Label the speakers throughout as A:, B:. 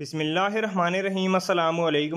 A: बिसमीम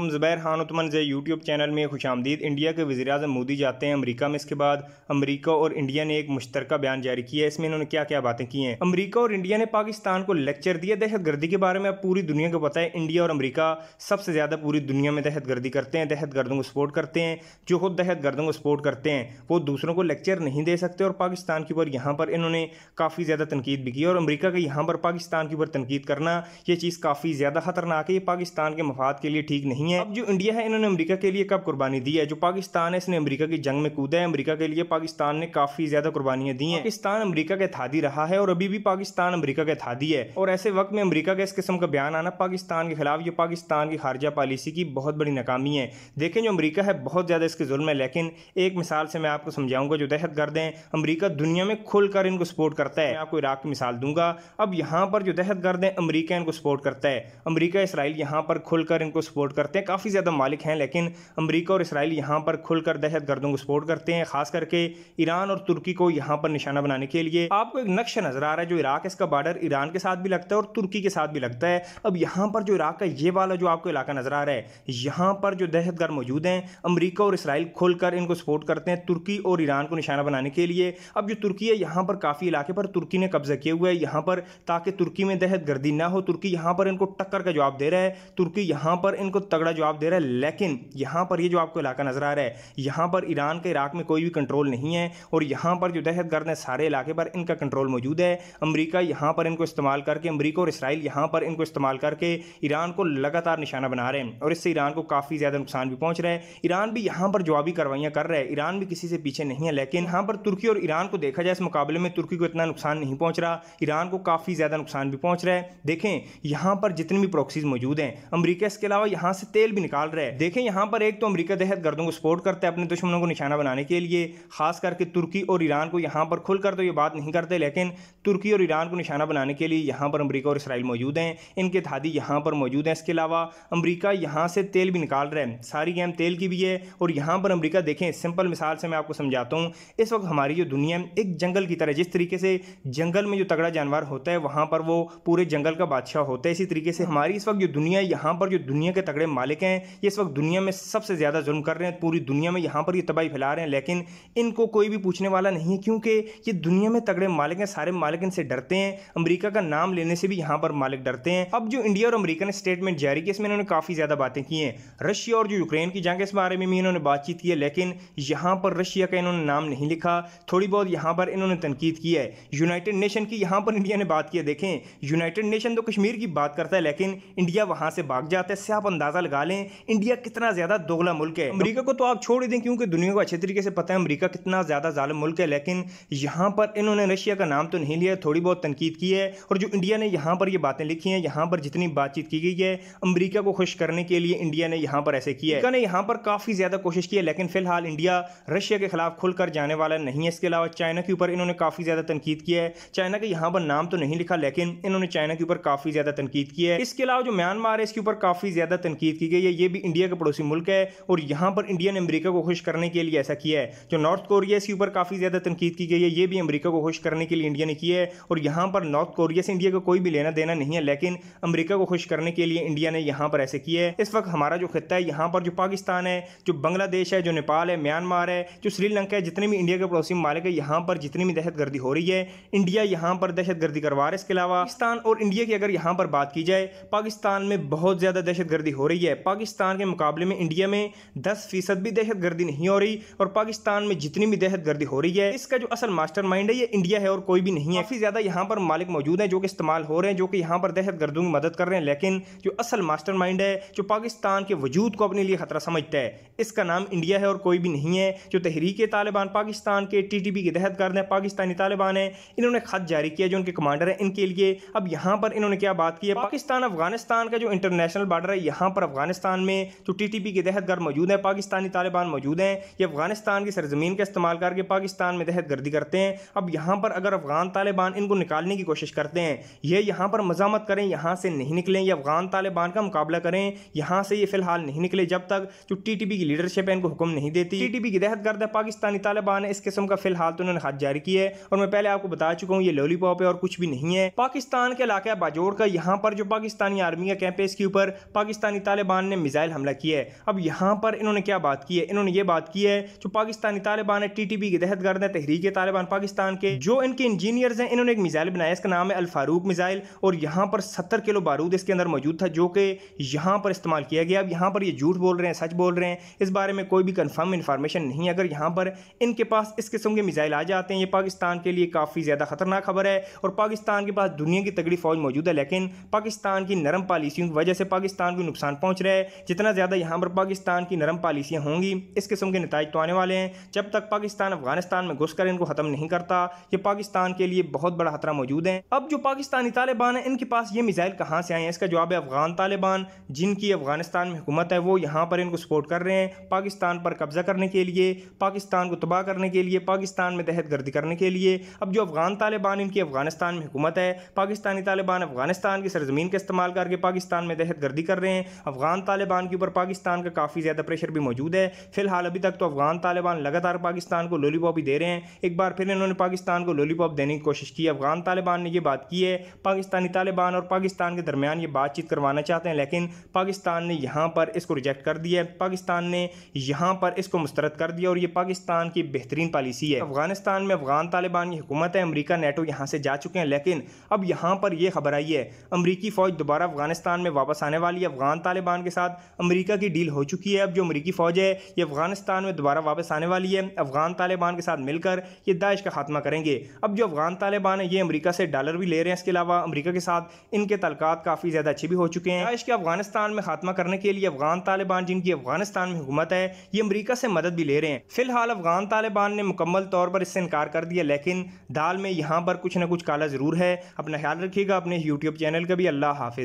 A: ज़ुबैर खान उतमन YouTube channel में खुश आमदीद इंडिया के वजी अजम मोदी जाते हैं अमरीका में इसके बाद अमरीका और इंडिया ने एक मुश्तरका बयान जारी किया है इसमें इन्होंने क्या क्या बातें की हैं अमरीका और इंडिया ने पाकिस्तान को लेक्चर दिया दहशत गर्दी के बारे में अब पूरी दुनिया को पता है इंडिया और अमरीका सबसे ज़्यादा पूरी दुनिया में दहशत गर्दी करते हैं दहशत गर्दों को सपोर्ट करते हैं जो खुद दहशत गर्दों को सपोर्ट करते हैं वो दूसरों को लेक्चर नहीं दे सकते और पाकिस्तान के ऊपर यहाँ पर इन्होंने काफ़ी ज़्यादा तनकीद भी की और अमरीका के यहाँ पर पाकिस्तान के ऊपर तनकीद करना यह चीज़ काफ़ी ज़्यादा खतरनाक है ये पाकिस्तान के मफाद के लिए ठीक नहीं है अब जो इंडिया है इन्होंने अमरीका के लिए कब कुर्बानी दी है जो पाकिस्तान है इसने अमरीका की जंग में कूदा है अमरीका के लिए पाकिस्तान ने काफी ज्यादा कुर्बानियां दी है पाकिस्तान अमरीका के थादी रहा है और अभी भी पाकिस्तान अमरीका के थादी है और ऐसे वक्त में अमरीका का इस किस्म का बयान आना पाकिस्तान के खिलाफ ये पाकिस्तान की खारजा पॉलिसी की बहुत बड़ी नाकामी है देखें जो अमरीका है बहुत ज़्यादा इसके जुल्म है लेकिन एक मिसाल से मैं आपको समझाऊंगा जो दहशत गर्द है अमरीका दुनिया में खुलकर इनको सपोर्ट करता है मैं आपको इराक की मिसाल दूंगा अब यहाँ पर जो दहशत गर्द है अमरीका इनको सपोर्ट करता है अमरीका इसराइल यहाँ पर खुलकर इनको सपोर्ट करते हैं काफ़ी ज़्यादा मालिक हैं लेकिन अमरीका और इसराइल यहाँ पर खुलकर दहशत गर्दों को सपोर्ट करते हैं खास करके ईरान और तुर्की को यहाँ पर निशाना बनाने के लिए आपको एक नक्शा नज़र आ रहा है जो इराक इसका बार्डर ईरान के साथ भी लगता है और तुर्की के साथ भी लगता है अब यहाँ पर जो इराक का ये वाला जो आपको इलाका नज़र आ रहा है यहाँ पर जो दहशत गर्द मौजूद हैं अमरीका और इसराइल खुलकर इनको सपोर्ट करते हैं तुर्की और ईरान को निशाना बनाने के लिए अब जो तुर्की है यहाँ पर काफ़ी इलाके पर तुर्की ने कब्जा किए हुए है यहाँ पर ताकि तुर्की में दहशत गर्दी ना हो तुर्की यहाँ पर इनको टक्कर तगड़ा जवाब दे रहा है तुर्की यहाँ पर इनको तगड़ा जवाब दे रहा है लेकिन यहाँ पर ये जो आपको इलाका नज़र आ रहा है यहाँ पर ईरान के इराक में कोई भी कंट्रोल नहीं है और यहाँ पर जो दहशत गर्द सारे इलाके पर इनका कंट्रोल मौजूद है अमरीका यहाँ पर इनको इस्तेमाल करके अमरीका और इसराइल यहाँ पर इनको इस्तेमाल करके ईरान को लगातार निशाना बना रहे हैं और इससे ईरान को काफ़ी ज़्यादा नुकसान भी पहुँच रहा है ईरान भी यहाँ पर जवाबी कार्रवाइयाँ कर रहा है ईरान भी किसी से पीछे नहीं है लेकिन यहाँ पर तुर्की और ईरान को देखा जाए इस मुकाबले में तुर्की को इतना नुकसान नहीं पहुँच रहा ईरान को काफ़ी ज़्यादा नुकसान भी पहुँच रहा है देखें यहाँ पर जितनी भी प्रोक्सीज मौजूद हैं अमरीका इसके अलावा यहाँ से तेल भी निकाल रहा है देखें यहाँ पर एक तो अमरीका दहशत गर्दों को सपोर्ट करते हैं अपने दुश्मनों को निशाना बनाने के लिए खास करके तुर्की और ईरान को यहाँ पर खुलकर तो ये बात नहीं करते लेकिन तुर्की और ईरान को निशाना बनाने के लिए यहाँ पर अमरीका और इसराइल मौजूद हैं इनके थादी यहाँ पर मौजूद हैं इसके अलावा अमरीका यहाँ से तेल भी निकाल रहे हैं सारी गेम तेल की भी है और यहाँ पर अमरीका देखें सिंपल मिसाल से मैं आपको समझाता हूँ इस वक्त हमारी जो दुनिया है एक जंगल की तरह जिस तरीके से जंगल में जो तगड़ा जानवर होता है वहाँ पर वो पूरे जंगल का बादशाह होता है इसी तरीके से हमारे हमारी इस वक्त जो दुनिया यहाँ पर जो दुनिया के तगड़े मालिक हैं ये इस वक्त दुनिया में सबसे ज़्यादा जुर्म कर रहे हैं पूरी दुनिया में यहाँ पर ये तबाही फैला रहे हैं लेकिन इनको कोई भी पूछने वाला नहीं है क्योंकि ये दुनिया में तगड़े मालिक हैं सारे मालिक इनसे डरते हैं अमरीका का नाम लेने से भी यहाँ पर मालिक डरते हैं अब जो इंडिया और अमरीका ने स्टेटमेंट जारी किया इसमें इन्होंने काफ़ी ज़्यादा बातें की हैं रशिया और जो यूक्रेन की जंग इस बारे में भी इन्होंने बातचीत की है लेकिन यहाँ पर रशिया का इन्होंने नाम नहीं लिखा थोड़ी बहुत यहाँ पर इन्होंने तनकीद की है यूनाइटेड नेशन की यहाँ पर इंडिया ने बात की है देखें यूनाइटेड नेशन तो कश्मीर की बात करता है लेकिन लेकिन इंडिया वहां से भाग जाता है से आप अंदाज़ा लगा लें इंडिया कितना ज़्यादा दोगला मुल्क है अमरीका को तो आप छोड़ ही दें क्योंकि दुनिया को अच्छे तरीके से पता है अमरीका कितना ज़्यादा ालम मुल्क है लेकिन यहां पर इन्होंने रशिया का नाम तो नहीं लिया थोड़ी बहुत तनकीद की है और जो इंडिया ने यहां पर ये बातें लिखी हैं यहां पर जितनी बातचीत की गई है अमरीका को खुश करने के लिए इंडिया ने यहां पर ऐसे किया है यहां पर काफ़ी ज़्यादा कोशिश की है लेकिन फिलहाल इंडिया रशिया के खिलाफ खुलकर जाने वाला नहीं है इसके अलावा चाइना के ऊपर इन्होंने काफ़ी ज़्यादा तनकीद किया है चाइना के यहां पर नाम तो नहीं लिखा लेकिन इन्होंने चाइना के ऊपर काफ़ी ज़्यादा तनकीद की है इसके इसके अलावा जो म्यांमार है इसके ऊपर काफ़ी ज़्यादा तनकीद की गई है ये भी इंडिया का पड़ोसी मुल्क है और यहाँ पर इंडिया ने अमरीका को खुश करने के लिए ऐसा किया है जो नॉर्थ कोरिया इसके ऊपर काफ़ी ज़्यादा तनकीद की गई है ये भी अमरीका को खुश करने के लिए इंडिया ने किया है और यहाँ पर नॉर्थ कोरिया से इंडिया का को कोई भी लेना देना नहीं है लेकिन अमरीका को खुश करने के लिए इंडिया ने यहाँ पर ऐसे किया है इस वक्त हमारा जो खत्ता है यहाँ पर जो पाकिस्तान है जो बांग्लादेश है जो नेपाल है म्यांमार है जो श्रीलंका है जितने भी इंडिया के पड़ोसी मालिक है यहाँ पर जितनी भी दहशतगर्दी हो रही है इंडिया यहाँ पर दहशतगर्दी करवा रहा है इसके अलावा पाकिस्तान और इंडिया की अगर यहाँ पर बात की जाए पाकिस्तान में बहुत ज़्यादा दहशत गर्दी हो रही है पाकिस्तान के मुकाबले में इंडिया में दस फीसद भी दहशत गर्दी नहीं हो रही और पाकिस्तान में जितनी भी दहशत गर्दी हो रही है इसका जो असल मास्टर माइंड है ये इंडिया है और कोई भी नहीं है काफ़ी ज़्यादा यहाँ पर मालिक मौजूद हैं जो कि इस्तेमाल हो रहे हैं जो कि यहाँ पर दहशत गर्दों की मदद कर रहे हैं लेकिन जो असल मास्टर माइंड है जो पाकिस्तान के वजूद को अपने लिए ख़तरा समझता है इसका नाम इंडिया है और कोई भी नहीं है जो तहरीक तालिबान पाकिस्तान के टी टी पी के तहत हैं पाकिस्तानी तालिबान है इन्होंने खत जारी किया जो उनके कमांडर हैं इनके लिए अब यहाँ पर इन्होंने क्या बात की है पाकिस्तान अफगान अफगानिस्तान का जो इंटरनेशनल बॉर्डर है यहाँ पर अफगानिस्तान में जो टी टी पी के दहत गर्द मौजूद हैं पाकिस्तानी तालिबान मौजूद हैं ये अफगानिस्तान की सरजमीन का इस्तेमाल करके पाकिस्तान में दहत गर्दी करते हैं अब यहाँ पर अगर अफगान तालिबान इनको निकालने की कोशिश करते हैं ये यहाँ पर मजामत करें यहाँ से नहीं निकलें यह अफगान तालिबान का मुकाबला करें यहाँ से ये फिलहाल नहीं निकले जब तक जो टी टी पी की लीडरशिप है इनको हुक्म नहीं देती टी टी पी की दहशत गर्द है पाकिस्तानी तालिबान है इस किस्म का फिलहाल तो उन्होंने हाथ जारी किया है और मैं पहले आपको बता चुका हूँ ये पॉप है और कुछ भी नहीं है पाकिस्तान के इलाके बाजोड़ का यहाँ पर जो पाकिस्तान पाकिस्तानी आर्मी का कैंप है इसके ऊपर पाकिस्तानी तालिबान ने मिज़ाइल हमला किया है अब यहाँ पर इन्होंने क्या बात की है इन्होंने ये बात की है जो पाकिस्तानी तालिबान है टी के तहत गर्द है तहरीक तालिबान पाकिस्तान के जो इनके इंजीनियर्स हैं इन्होंने एक मिज़ाइल बनाया इसका नाम है अलफारूक फारूक मिज़ाइल और यहाँ पर सत्तर किलो बारूद इसके अंदर मौजूद था जो कि यहाँ पर इस्तेमाल किया गया अब यहाँ पर ये झूठ बोल रहे हैं सच बोल रहे हैं इस बारे में कोई भी कन्फर्म इन्फॉर्मेशन नहीं अगर यहाँ पर इनके पास इस किस्म के मिज़ाइल आ जाते हैं ये पाकिस्तान के लिए काफ़ी ज़्यादा खतरनाक खबर है और पाकिस्तान के पास दुनिया की तगड़ी फ़ौज मौजूद है लेकिन पाकिस्तान की नरम पॉलिसियों की वजह से पाकिस्तान को नुकसान पहुंच रहा है जितना ज़्यादा यहाँ पर पाकिस्तान की नरम पॉलिसियाँ होंगी इस किस्म के नतज तो आने वाले हैं जब तक पाकिस्तान अफगानिस्तान में घुस इनको ख़त्म नहीं करता ये पाकिस्तान के लिए बहुत बड़ा खतरा मौजूद है अब जो पाकिस्तानी तालिबान है इनके पास ये मिज़ाइल कहाँ से आए हैं इसका जवाब है अफगान तालिबान जिनकी अफगानिस्तान में हुकूमत है वो यहाँ पर इनको सपोर्ट कर रहे हैं पाकिस्तान पर कब्जा करने के लिए पाकिस्तान को तबाह करने के लिए पाकिस्तान में दहत गर्दी करने के लिए अब जो अफगान तालिबान इनकी अफगानिस्तान में हुकूमत है पाकिस्तानी तालिबान अफगानिस्तान की सरजमीन का इस्तेमाल निकाल करके पाकिस्तान में दहशत गर्दी कर रहे हैं अफगान तालिबान के ऊपर पाकिस्तान का काफ़ी ज़्यादा प्रेशर भी मौजूद है फिलहाल अभी तक तो अफगान तालिबान लगातार पाकिस्तान को लोली पॉप ही दे रहे हैं एक बार फिर इन्होंने पाकिस्तान को लोली पॉप देने की कोशिश की अफगान तालिबान ने यह बात की है पाकिस्तानी तालिबान और पाकिस्तान के दरमियान ये बातचीत करवाना चाहते हैं लेकिन पाकिस्तान ने यहाँ पर इसको रिजेक्ट कर दिया है पाकिस्तान ने यहाँ पर इसको मुस्तरद कर दिया और ये पाकिस्तान की बेहतरीन पॉलिसी है अफगानिस्तान में अफगान तालिबान की हुकूमत है अमरीका नेटो यहाँ से जा चुके हैं लेकिन अब यहाँ पर यह खबर आई है अमरीकी फ़ौज दोबारा अफगानिस्तान में वापस आने वाली अफगान तालिबान के साथ अमरीका की डील हो चुकी है अब जो अमरीकी फ़ौज है ये अफगानिस्तान में दोबारा वापस आने वाली है अफगान तालिबान के साथ मिलकर ये दाइश का खात्मा करेंगे अब जो अफगान तालिबान है ये अमरीका से डॉलर भी ले रहे हैं इसके अलावा अमरीका के साथ इनके तलकात काफ़ी ज़्यादा अच्छे भी हो चुके हैं दाइश के अफगानिस्तान में खात्मा करने के लिए अफगान तालिबान जिनकी अफगानिस्तान में हुकूमत है ये अमरीका से मदद भी ले रहे हैं फिलहाल अफगान तालिबान ने मुकम्मल तौर पर इससे इनकार कर दिया लेकिन दाल में यहाँ पर कुछ ना कुछ काला ज़रूर है अपना ख्याल रखिएगा अपने यूट्यूब चैनल का भी अल्लाह हाफि